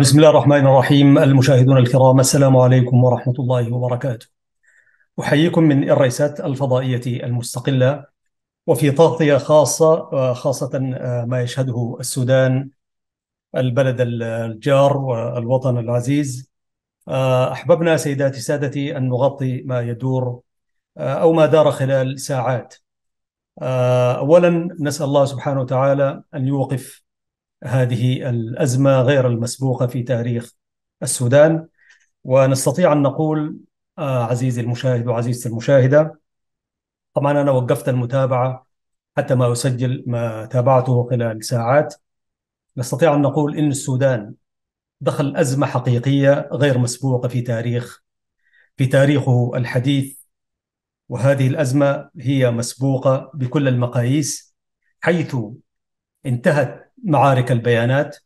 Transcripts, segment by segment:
بسم الله الرحمن الرحيم المشاهدون الكرام السلام عليكم ورحمة الله وبركاته أحييكم من الرئيسات الفضائية المستقلة وفي تغطية خاصة خاصة آه، ما يشهده السودان البلد الجار والوطن العزيز آه، أحببنا سيداتي سادتي أن نغطي ما يدور آه، أو ما دار خلال ساعات أولا نسأل الله سبحانه وتعالى أن يوقف هذه الازمه غير المسبوقه في تاريخ السودان ونستطيع ان نقول آه، عزيزي المشاهد وعزيزتي المشاهده طبعا انا وقفت المتابعه حتى ما اسجل ما تابعته خلال ساعات نستطيع ان نقول ان السودان دخل ازمه حقيقيه غير مسبوقه في تاريخ في تاريخه الحديث وهذه الازمه هي مسبوقه بكل المقاييس حيث انتهت معارك البيانات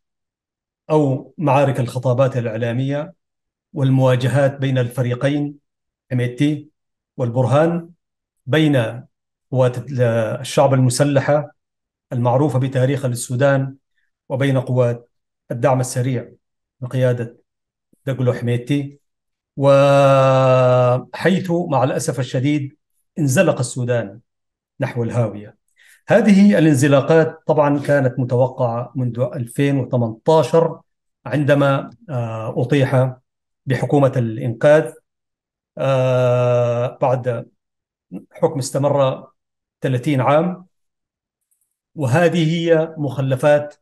او معارك الخطابات الاعلاميه والمواجهات بين الفريقين حميتي والبرهان بين قوات الشعب المسلحه المعروفه بتاريخ للسودان وبين قوات الدعم السريع بقياده دقلو حميتي وحيث مع الاسف الشديد انزلق السودان نحو الهاويه هذه الانزلاقات طبعا كانت متوقعه منذ 2018 عندما آه، اطيح بحكومه الانقاذ آه، بعد حكم استمر 30 عام وهذه هي مخلفات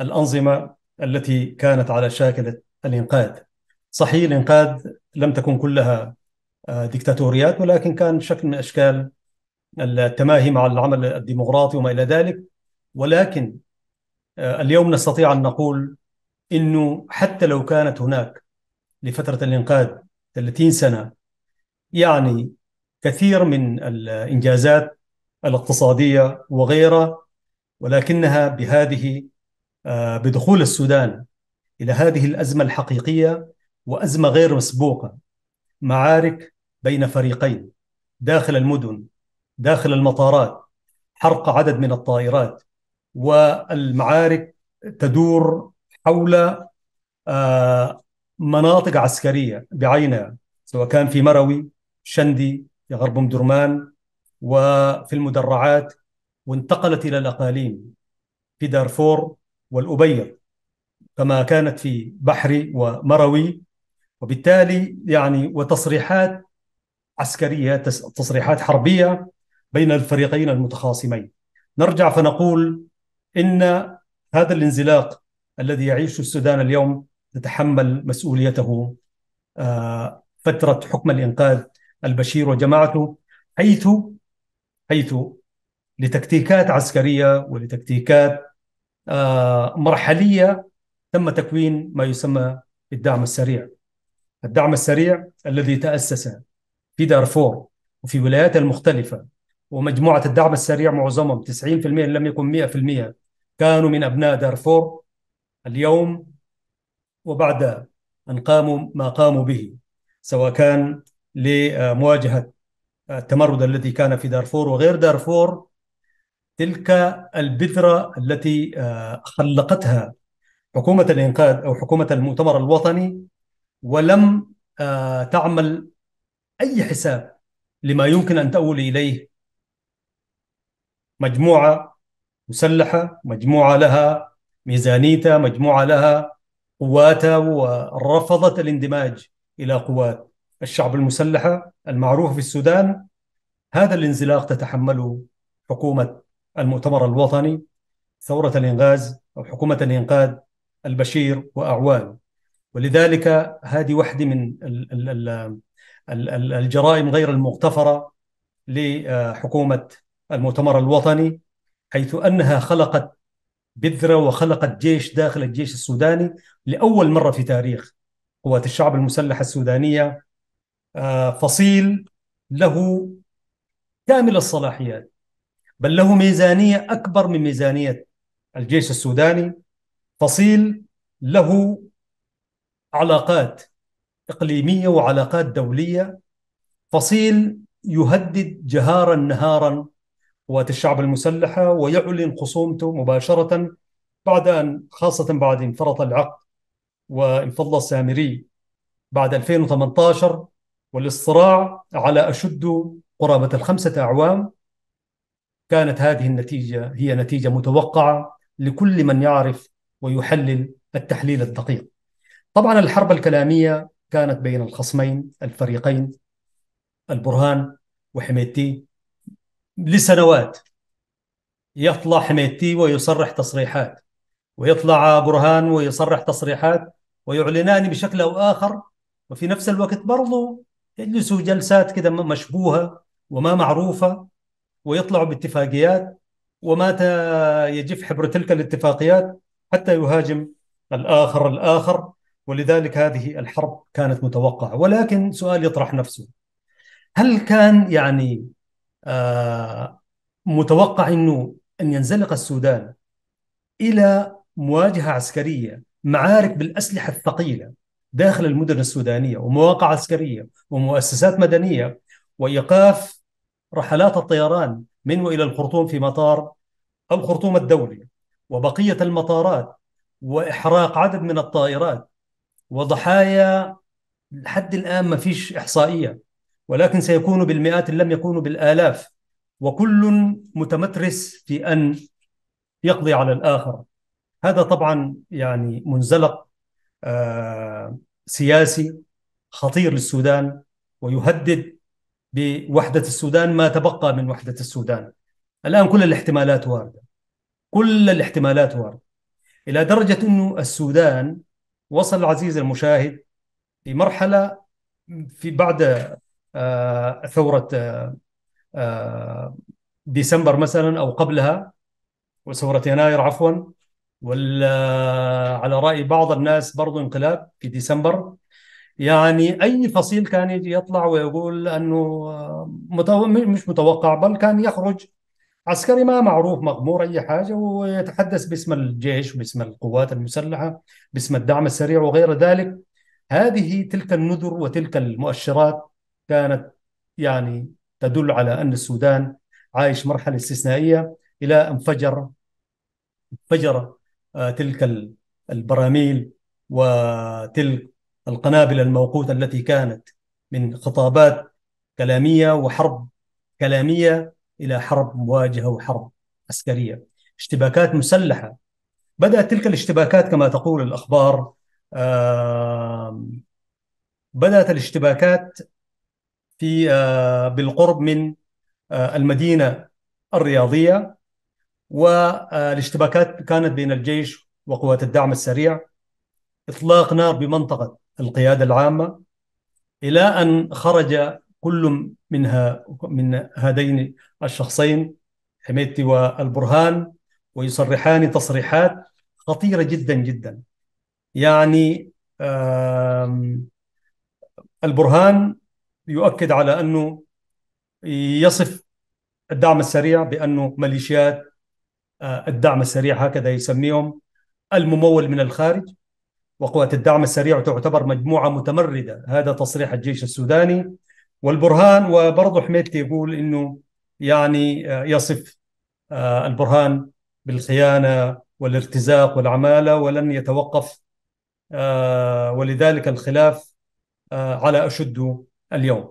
الانظمه التي كانت على شاكله الانقاذ. صحيح الانقاذ لم تكن كلها آه، دكتاتوريات ولكن كان شكل من اشكال التماهي مع العمل الديمقراطي وما إلى ذلك ولكن آه، اليوم نستطيع أن نقول أنه حتى لو كانت هناك لفترة الإنقاذ 30 سنة يعني كثير من الإنجازات الاقتصادية وغيرها ولكنها بهذه آه، بدخول السودان إلى هذه الأزمة الحقيقية وأزمة غير مسبوقة معارك بين فريقين داخل المدن داخل المطارات حرق عدد من الطائرات والمعارك تدور حول آه، مناطق عسكرية بعينها سواء كان في مروي شندي في غرب درمان وفي المدرعات وانتقلت إلى الأقاليم في دارفور والأبير كما كانت في بحري ومروي وبالتالي يعني وتصريحات عسكرية تصريحات حربية بين الفريقين المتخاصمين نرجع فنقول ان هذا الانزلاق الذي يعيشه السودان اليوم تتحمل مسؤوليته آه، فتره حكم الانقاذ البشير وجماعته حيث حيث لتكتيكات عسكريه ولتكتيكات آه، مرحليه تم تكوين ما يسمى بالدعم السريع الدعم السريع الذي تاسس في دارفور وفي ولايات المختلفه ومجموعة الدعم السريع معظمهم 90% إن لم يكن 100% كانوا من أبناء دارفور اليوم وبعد أن قاموا ما قاموا به سواء كان لمواجهة التمرد الذي كان في دارفور وغير دارفور تلك البذرة التي آه، خلقتها حكومة الإنقاذ أو حكومة المؤتمر الوطني ولم آه، تعمل أي حساب لما يمكن أن تؤول إليه مجموعه مسلحه مجموعه لها ميزانيتها مجموعه لها قواتها ورفضت الاندماج الى قوات الشعب المسلحه المعروفه في السودان هذا الانزلاق تتحمله حكومه المؤتمر الوطني ثوره الانغاز او حكومه الانقاذ البشير واعوان ولذلك هذه واحده من الجرائم غير المغتفره لحكومه المؤتمر الوطني حيث انها خلقت بذره وخلقت جيش داخل الجيش السوداني لاول مره في تاريخ قوات الشعب المسلح السودانيه آه، فصيل له كامل الصلاحيات بل له ميزانيه اكبر من ميزانيه الجيش السوداني فصيل له علاقات اقليميه وعلاقات دوليه فصيل يهدد جهارا نهارا قوات الشعب المسلحة ويعلن خصومته مباشرة بعد أن خاصة بعد انفرط العقد وانفض السامري بعد 2018 والاصطراع على أشد قرابة الخمسة أعوام كانت هذه النتيجة هي نتيجة متوقعة لكل من يعرف ويحلل التحليل الدقيق طبعا الحرب الكلامية كانت بين الخصمين الفريقين البرهان وحميدتي لسنوات يطلع حميدتي ويصرح تصريحات ويطلع برهان ويصرح تصريحات ويعلنان بشكل او اخر وفي نفس الوقت برضه يجلسوا جلسات كده مشبوهه وما معروفه ويطلعوا باتفاقيات ومتى يجف حبر تلك الاتفاقيات حتى يهاجم الاخر الاخر ولذلك هذه الحرب كانت متوقعه ولكن سؤال يطرح نفسه هل كان يعني آه، متوقع انه ان ينزلق السودان الى مواجهه عسكريه معارك بالاسلحه الثقيله داخل المدن السودانيه ومواقع عسكريه ومؤسسات مدنيه وايقاف رحلات الطيران من والى الخرطوم في مطار الخرطوم الدولي وبقيه المطارات واحراق عدد من الطائرات وضحايا لحد الان ما فيش احصائيه ولكن سيكون بالمئات إن لم يكونوا بالآلاف وكل متمترس في أن يقضي على الآخر هذا طبعا يعني منزلق آه، سياسي خطير للسودان ويهدد بوحدة السودان ما تبقى من وحدة السودان الآن كل الاحتمالات واردة كل الاحتمالات واردة إلى درجة أنه السودان وصل عزيز المشاهد في مرحلة في بعد آه، ثوره آه، آه، ديسمبر مثلا او قبلها وثوره يناير عفوا ولا على راي بعض الناس برضو انقلاب في ديسمبر يعني اي فصيل كان يجي يطلع ويقول انه متو... مش متوقع بل كان يخرج عسكري ما معروف مغمور اي حاجه ويتحدث باسم الجيش باسم القوات المسلحه باسم الدعم السريع وغير ذلك هذه تلك النذر وتلك المؤشرات كانت يعني تدل على أن السودان عايش مرحلة استثنائية إلى أن انفجر انفجر آه، تلك البراميل وتلك القنابل الموقوتة التي كانت من خطابات كلامية وحرب كلامية إلى حرب مواجهة وحرب عسكرية اشتباكات مسلحة بدأت تلك الاشتباكات كما تقول الأخبار بدأت الاشتباكات في آه، بالقرب من آه، المدينة الرياضية والاشتباكات آه، كانت بين الجيش وقوات الدعم السريع إطلاق نار بمنطقة القيادة العامة إلى أن خرج كل منها من هذين الشخصين حميدتي والبرهان ويصرحان تصريحات خطيرة جدا جدا يعني البرهان يؤكد على انه يصف الدعم السريع بانه ميليشيات آه، الدعم السريع هكذا يسميهم الممول من الخارج وقوات الدعم السريع تعتبر مجموعه متمرده هذا تصريح الجيش السوداني والبرهان وبرضه حميدتي يقول انه يعني آه، يصف آه، البرهان بالخيانه والارتزاق والعماله ولن يتوقف ولذلك الخلاف على اشده اليوم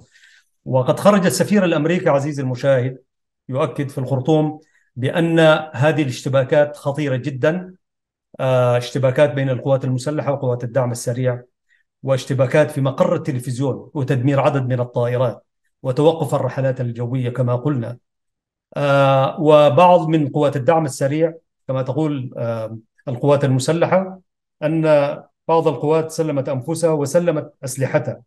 وقد خرج السفير الامريكي عزيزي المشاهد يؤكد في الخرطوم بان هذه الاشتباكات خطيره جدا آه، اشتباكات بين القوات المسلحه وقوات الدعم السريع واشتباكات في مقر التلفزيون وتدمير عدد من الطائرات وتوقف الرحلات الجويه كما قلنا آه، وبعض من قوات الدعم السريع كما تقول آه، القوات المسلحه ان بعض القوات سلمت انفسها وسلمت اسلحتها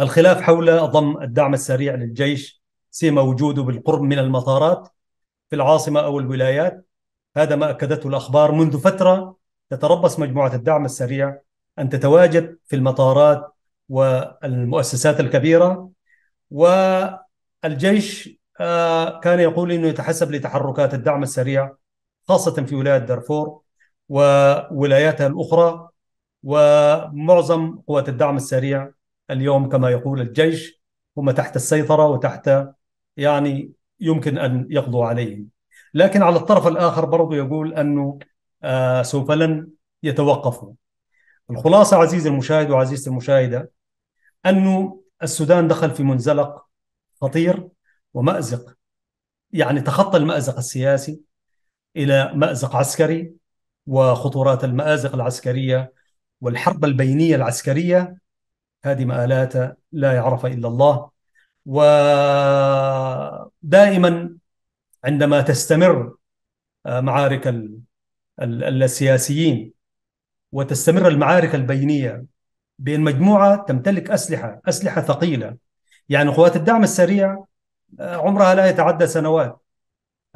الخلاف حول ضم الدعم السريع للجيش سيما وجوده بالقرب من المطارات في العاصمة أو الولايات هذا ما أكدته الأخبار منذ فترة تتربص مجموعة الدعم السريع أن تتواجد في المطارات والمؤسسات الكبيرة والجيش آه، كان يقول أنه يتحسب لتحركات الدعم السريع خاصة في ولاية دارفور وولاياتها الأخرى ومعظم قوات الدعم السريع اليوم كما يقول الجيش هم تحت السيطرة وتحت يعني يمكن أن يقضوا عليهم لكن على الطرف الآخر برضو يقول أنه آه، سوف لن يتوقفوا الخلاصة عزيزي المشاهد وعزيزتي المشاهدة أنه السودان دخل في منزلق خطير ومأزق يعني تخطى المأزق السياسي إلى مأزق عسكري وخطورات المآزق العسكرية والحرب البينية العسكرية هذه مآلات لا يعرف إلا الله ودائما عندما تستمر آه، معارك السياسيين وتستمر المعارك البينية بين مجموعة تمتلك أسلحة أسلحة ثقيلة يعني قوات الدعم السريع آه، عمرها لا يتعدى سنوات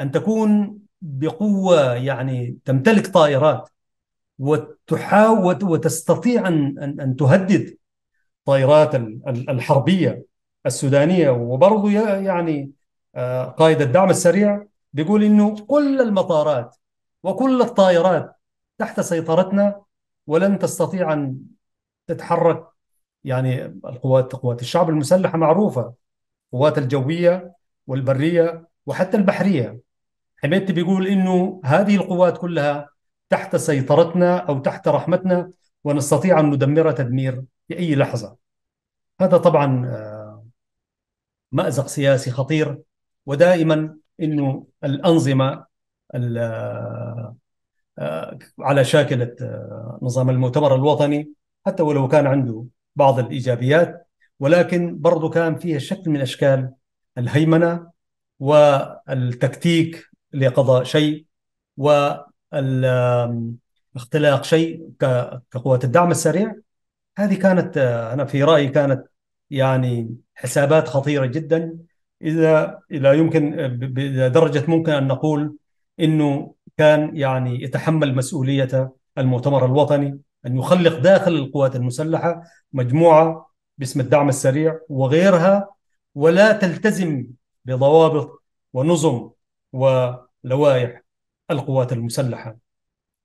أن تكون بقوة يعني تمتلك طائرات وتحاول وتستطيع أن, أن, أن تهدد الطائرات الحربيه السودانيه وبرضه يعني آه، قائد الدعم السريع بيقول انه كل المطارات وكل الطائرات تحت سيطرتنا ولن تستطيع ان تتحرك يعني القوات قوات الشعب المسلحه معروفه القوات الجويه والبريه وحتى البحريه حميدتي بيقول انه هذه القوات كلها تحت سيطرتنا او تحت رحمتنا ونستطيع ان ندمرها تدمير في اي لحظه هذا طبعا آه، مأزق سياسي خطير ودائما انه الانظمه آه، آه، على شاكله نظام المؤتمر الوطني حتى ولو كان عنده بعض الايجابيات ولكن برضه كان فيها شكل من اشكال الهيمنه والتكتيك لقضاء شيء واختلاق شيء كقوات الدعم السريع هذه كانت انا في رايي كانت يعني حسابات خطيره جدا اذا لا يمكن لدرجه ممكن ان نقول انه كان يعني يتحمل مسؤوليه المؤتمر الوطني ان يخلق داخل القوات المسلحه مجموعه باسم الدعم السريع وغيرها ولا تلتزم بضوابط ونظم ولوائح القوات المسلحه.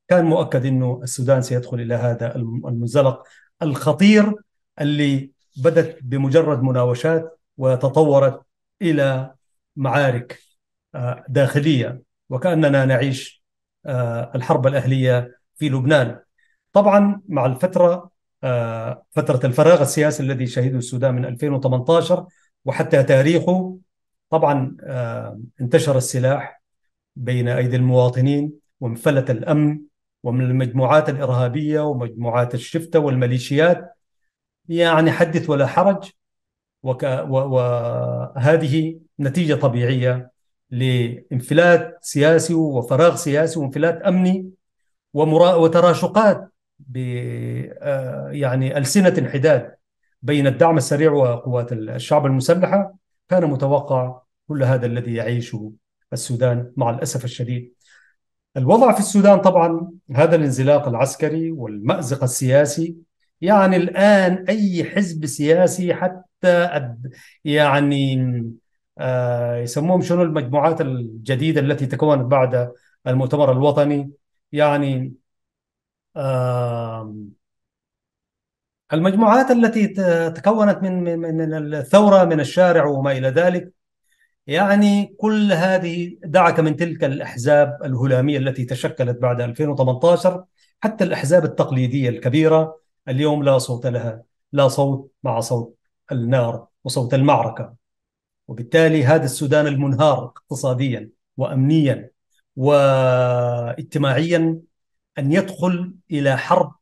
كان مؤكد انه السودان سيدخل الى هذا المنزلق الخطير اللي بدت بمجرد مناوشات وتطورت الى معارك آه، داخليه وكاننا نعيش آه، الحرب الاهليه في لبنان. طبعا مع الفتره آه، فتره الفراغ السياسي الذي شهده السودان من 2018 وحتى تاريخه طبعا انتشر السلاح بين ايدي المواطنين وانفلت الامن ومن المجموعات الارهابيه ومجموعات الشفته والميليشيات يعني حدث ولا حرج وك... وهذه نتيجة طبيعية لانفلات سياسي وفراغ سياسي وانفلات أمني ومرا... وتراشقات ب... آه، يعني ألسنة انحداد بين الدعم السريع وقوات الشعب المسلحة كان متوقع كل هذا الذي يعيشه السودان مع الأسف الشديد الوضع في السودان طبعا هذا الانزلاق العسكري والمأزق السياسي يعني الآن أي حزب سياسي حتى يعني آه يسموهم شنو المجموعات الجديدة التي تكونت بعد المؤتمر الوطني يعني آه المجموعات التي تكونت من من من الثوره من الشارع وما الى ذلك يعني كل هذه دعك من تلك الاحزاب الهلاميه التي تشكلت بعد 2018 حتى الاحزاب التقليديه الكبيره اليوم لا صوت لها لا صوت مع صوت النار وصوت المعركة وبالتالي هذا السودان المنهار اقتصاديا وأمنيا واجتماعيا أن يدخل إلى حرب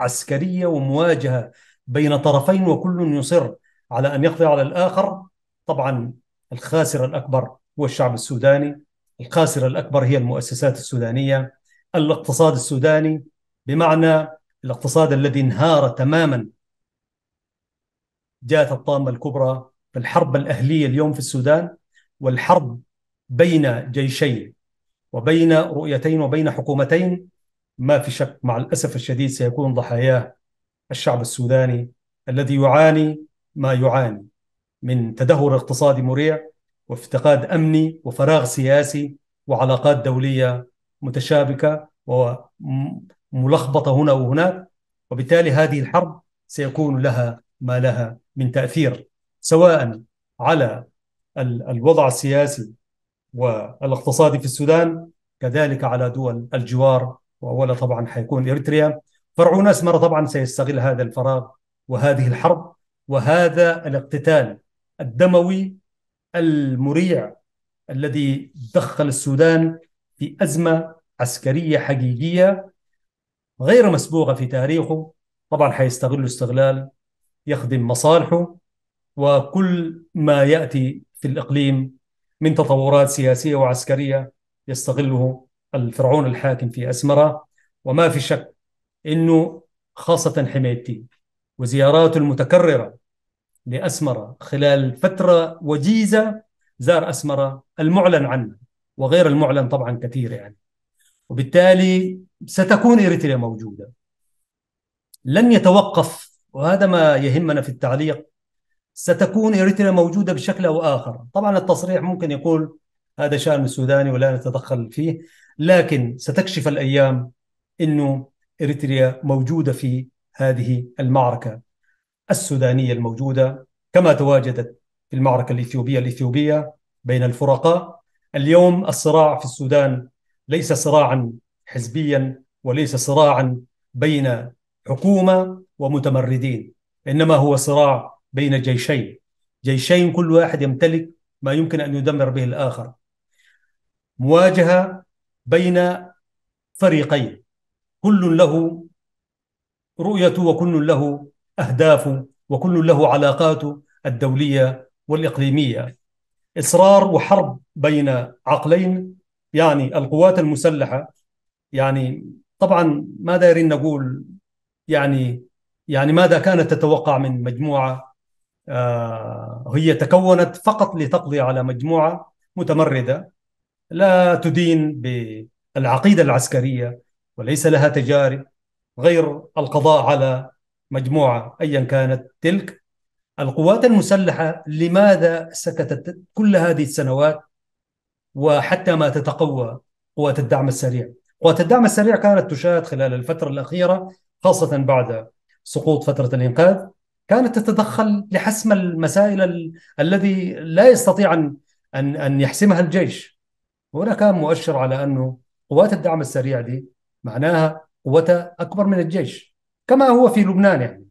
عسكرية ومواجهة بين طرفين وكل يصر على أن يقضي على الآخر طبعا الخاسر الأكبر هو الشعب السوداني الخاسر الأكبر هي المؤسسات السودانية الاقتصاد السوداني بمعنى الاقتصاد الذي انهار تماما جاءت الطامة الكبرى في الحرب الأهلية اليوم في السودان والحرب بين جيشين وبين رؤيتين وبين حكومتين ما في شك مع الأسف الشديد سيكون ضحاياه الشعب السوداني الذي يعاني ما يعاني من تدهور اقتصادي مريع وافتقاد أمني وفراغ سياسي وعلاقات دولية متشابكة ملخبطه هنا وهناك وبالتالي هذه الحرب سيكون لها ما لها من تاثير سواء على الوضع السياسي والاقتصادي في السودان كذلك على دول الجوار واولا طبعا حيكون اريتريا فرعون اسمر طبعا سيستغل هذا الفراغ وهذه الحرب وهذا الاقتتال الدموي المريع الذي دخل السودان في ازمه عسكريه حقيقيه غير مسبوقة في تاريخه طبعا حيستغل استغلال يخدم مصالحه وكل ما يأتي في الإقليم من تطورات سياسية وعسكرية يستغله الفرعون الحاكم في أسمرة وما في شك أنه خاصة حمايتي وزياراته المتكررة لأسمرة خلال فترة وجيزة زار أسمرة المعلن عنه وغير المعلن طبعا كثير يعني وبالتالي ستكون إريتريا موجودة لن يتوقف وهذا ما يهمنا في التعليق ستكون إريتريا موجودة بشكل أو آخر طبعا التصريح ممكن يقول هذا شأن السوداني ولا نتدخل فيه لكن ستكشف الأيام أنه إريتريا موجودة في هذه المعركة السودانية الموجودة كما تواجدت في المعركة الإثيوبية الإثيوبية بين الفرقاء اليوم الصراع في السودان ليس صراعا حزبيا وليس صراعا بين حكومه ومتمردين انما هو صراع بين جيشين جيشين كل واحد يمتلك ما يمكن ان يدمر به الاخر مواجهه بين فريقين كل له رؤيته وكل له اهدافه وكل له علاقاته الدوليه والاقليميه اصرار وحرب بين عقلين يعني القوات المسلحه يعني طبعا ما دايرين نقول يعني يعني ماذا كانت تتوقع من مجموعه آه، هي تكونت فقط لتقضي على مجموعه متمرده لا تدين بالعقيده العسكريه وليس لها تجارب غير القضاء على مجموعه ايا كانت تلك القوات المسلحه لماذا سكتت كل هذه السنوات وحتى ما تتقوى قوات الدعم السريع قوات الدعم السريع كانت تشاهد خلال الفترة الأخيرة خاصة بعد سقوط فترة الإنقاذ كانت تتدخل لحسم المسائل ال... الذي لا يستطيع أن أن أن يحسمها الجيش هنا كان مؤشر على أنه قوات الدعم السريع دي معناها قوتها أكبر من الجيش كما هو في لبنان يعني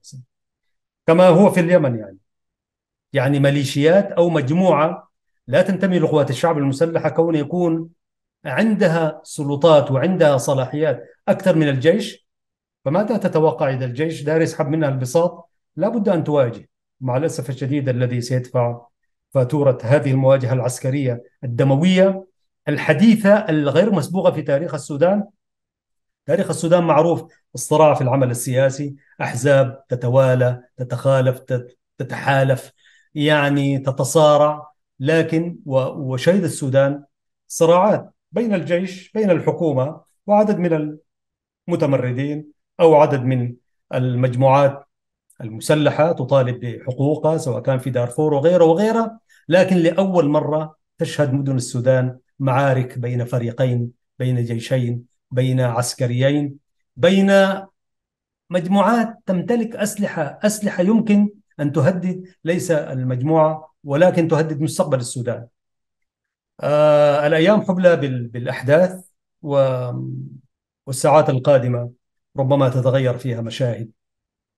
كما هو في اليمن يعني يعني ميليشيات أو مجموعة لا تنتمي لقوات الشعب المسلحة كون يكون عندها سلطات وعندها صلاحيات أكثر من الجيش فماذا تتوقع إذا الجيش دار يسحب منها البساط لابد أن تواجه مع الأسف الشديد الذي سيدفع فاتورة هذه المواجهة العسكرية الدموية الحديثة الغير مسبوقة في تاريخ السودان تاريخ السودان معروف الصراع في العمل السياسي أحزاب تتوالى تتخالف تتحالف يعني تتصارع لكن وشهد السودان صراعات بين الجيش بين الحكومة وعدد من المتمردين أو عدد من المجموعات المسلحة تطالب بحقوقها سواء كان في دارفور وغيره وغيره لكن لأول مرة تشهد مدن السودان معارك بين فريقين بين جيشين بين عسكريين بين مجموعات تمتلك اسلحه اسلحه يمكن ان تهدد ليس المجموعه ولكن تهدد مستقبل السودان آه الأيام حبلى بالأحداث و والساعات القادمة ربما تتغير فيها مشاهد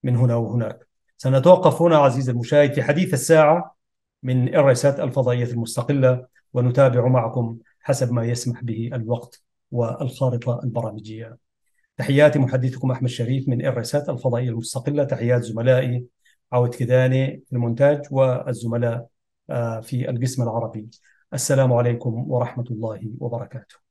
من هنا وهناك سنتوقف هنا عزيزي المشاهد في حديث الساعة من الرئيسات الفضائية المستقلة ونتابع معكم حسب ما يسمح به الوقت والخارطة البرامجية تحياتي محدثكم أحمد شريف من الرئيسات الفضائية المستقلة تحيات زملائي عود كداني في المونتاج والزملاء آه، في القسم العربي السلام عليكم ورحمة الله وبركاته